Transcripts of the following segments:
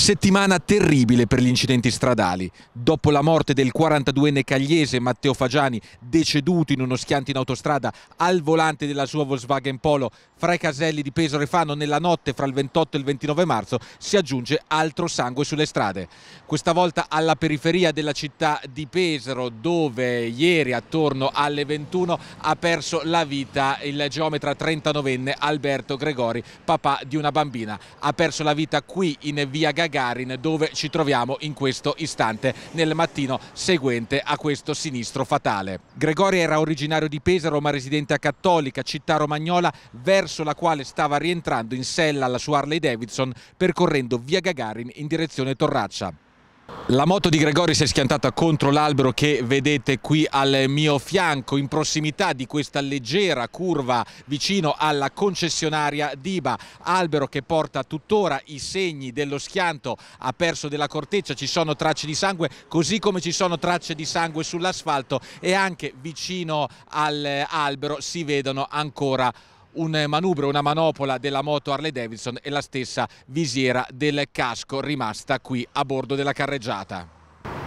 settimana terribile per gli incidenti stradali. Dopo la morte del 42enne cagliese Matteo Fagiani, deceduto in uno schianto in autostrada al volante della sua Volkswagen Polo fra i caselli di Pesaro e Fano nella notte fra il 28 e il 29 marzo, si aggiunge altro sangue sulle strade. Questa volta alla periferia della città di Pesaro, dove ieri attorno alle 21 ha perso la vita il geometra 39enne Alberto Gregori, papà di una bambina. Ha perso la vita qui in via Gagà Gagarin dove ci troviamo in questo istante nel mattino seguente a questo sinistro fatale. Gregori era originario di Pesaro ma residente a Cattolica, città romagnola verso la quale stava rientrando in sella alla sua Harley Davidson percorrendo via Gagarin in direzione Torraccia. La moto di Gregori si è schiantata contro l'albero che vedete qui al mio fianco in prossimità di questa leggera curva vicino alla concessionaria Diba, albero che porta tuttora i segni dello schianto, ha perso della corteccia, ci sono tracce di sangue così come ci sono tracce di sangue sull'asfalto e anche vicino all'albero eh, si vedono ancora un manubrio, una manopola della moto Harley Davidson e la stessa visiera del casco rimasta qui a bordo della carreggiata.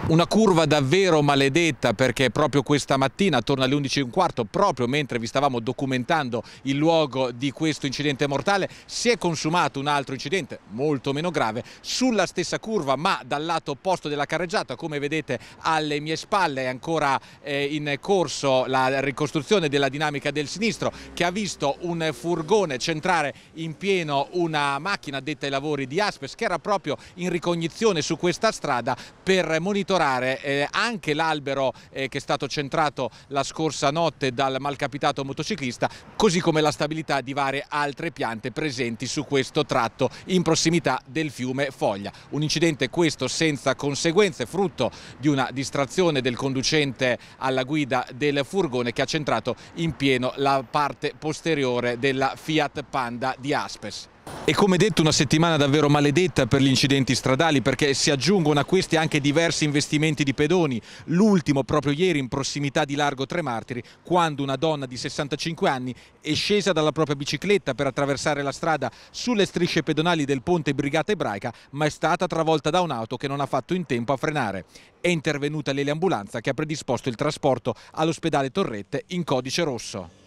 Una curva davvero maledetta perché proprio questa mattina, attorno alle 11.15, proprio mentre vi stavamo documentando il luogo di questo incidente mortale, si è consumato un altro incidente, molto meno grave, sulla stessa curva ma dal lato opposto della carreggiata. Come vedete alle mie spalle è ancora eh, in corso la ricostruzione della dinamica del sinistro che ha visto un furgone centrare in pieno una macchina detta ai lavori di Aspes che era proprio in ricognizione su questa strada per monitorare monitorare eh, anche l'albero eh, che è stato centrato la scorsa notte dal malcapitato motociclista, così come la stabilità di varie altre piante presenti su questo tratto in prossimità del fiume Foglia. Un incidente questo senza conseguenze, frutto di una distrazione del conducente alla guida del furgone che ha centrato in pieno la parte posteriore della Fiat Panda di Aspes. E come detto una settimana davvero maledetta per gli incidenti stradali perché si aggiungono a questi anche diversi investimenti di pedoni, l'ultimo proprio ieri in prossimità di Largo Tre Martiri quando una donna di 65 anni è scesa dalla propria bicicletta per attraversare la strada sulle strisce pedonali del ponte Brigata Ebraica ma è stata travolta da un'auto che non ha fatto in tempo a frenare. È intervenuta l'eliambulanza che ha predisposto il trasporto all'ospedale Torrette in codice rosso.